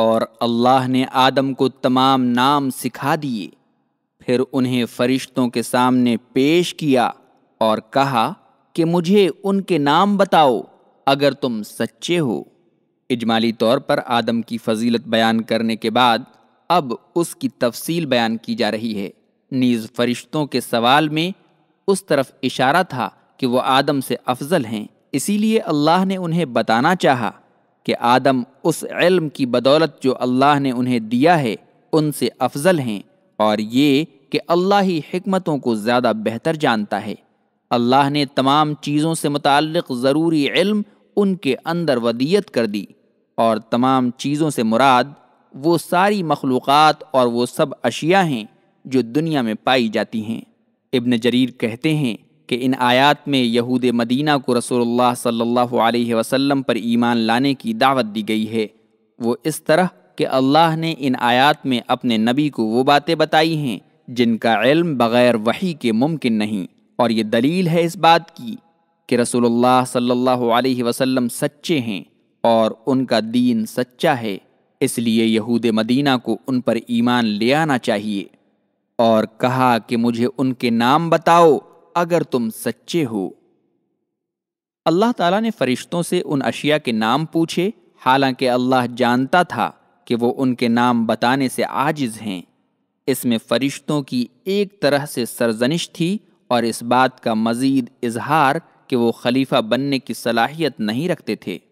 اور اللہ نے آدم کو تمام نام سکھا دیے پھر انہیں فرشتوں کے سامنے پیش کیا اور کہا کہ مجھے ان کے نام بتاؤ اگر تم سچے ہو اجمالی طور پر آدم کی فضیلت بیان کرنے کے بعد اب اس کی تفصیل بیان کی جا رہی ہے نیز فرشتوں کے سوال میں اس طرف اشارہ تھا کہ وہ آدم سے افضل ہیں اسی لیے اللہ نے انہیں بتانا چاہا کہ آدم اس علم کی بدولت جو اللہ نے انہیں دیا ہے ان سے افضل ہیں اور یہ کہ اللہ ہی حکمتوں کو زیادہ بہتر جانتا ہے اللہ نے تمام چیزوں سے متعلق ضروری علم ان کے اندر ودیت کر دی اور تمام چیزوں سے مراد وہ ساری مخلوقات اور وہ سب اشیاء ہیں جو دنیا میں پائی جاتی ہیں ابن جریر کہتے ہیں کہ ان آیات میں یہود مدینہ کو رسول اللہ صلی اللہ علیہ وسلم پر ایمان لانے کی دعوت دی گئی ہے وہ اس طرح کہ اللہ نے ان آیات میں اپنے نبی کو وہ باتیں بتائی ہیں جن کا علم بغیر وحی کے ممکن نہیں اور یہ دلیل ہے اس بات کی کہ رسول اللہ صلی اللہ علیہ وسلم سچے ہیں اور ان کا دین سچا ہے اس لیے یہود مدینہ کو ان پر ایمان لے آنا چاہیے اور کہا کہ مجھے ان کے نام بتاؤ اگر تم سچے ہو اللہ تعالیٰ نے فرشتوں سے ان اشیاء کے نام پوچھے حالانکہ اللہ جانتا تھا کہ وہ ان کے نام بتانے سے عاجز ہیں اس میں فرشتوں کی ایک طرح سے سرزنش تھی اور اس بات کا مزید اظہار کہ وہ خلیفہ بننے کی صلاحیت نہیں رکھتے تھے